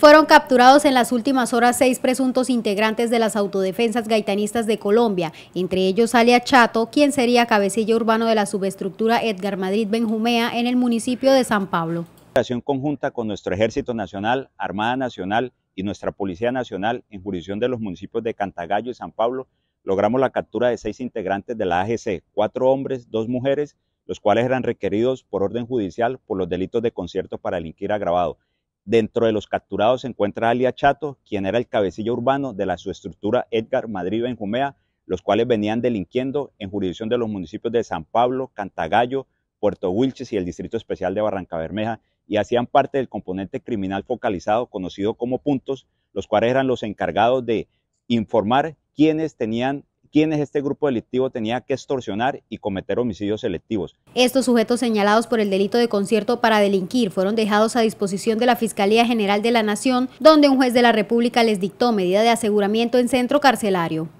Fueron capturados en las últimas horas seis presuntos integrantes de las autodefensas gaitanistas de Colombia, entre ellos Alia Chato, quien sería cabecilla urbano de la subestructura Edgar Madrid Benjumea en el municipio de San Pablo. Operación conjunta con nuestro Ejército Nacional, Armada Nacional y nuestra Policía Nacional en jurisdicción de los municipios de Cantagallo y San Pablo, logramos la captura de seis integrantes de la AGC, cuatro hombres, dos mujeres, los cuales eran requeridos por orden judicial por los delitos de concierto para delinquir agravado. Dentro de los capturados se encuentra Alia Chato, quien era el cabecilla urbano de la subestructura Edgar Madrid Benjumea, los cuales venían delinquiendo en jurisdicción de los municipios de San Pablo, Cantagallo, Puerto Wilches y el Distrito Especial de Barranca Bermeja, y hacían parte del componente criminal focalizado conocido como puntos, los cuales eran los encargados de informar quiénes tenían quienes este grupo delictivo tenía que extorsionar y cometer homicidios selectivos. Estos sujetos señalados por el delito de concierto para delinquir fueron dejados a disposición de la Fiscalía General de la Nación, donde un juez de la República les dictó medida de aseguramiento en centro carcelario.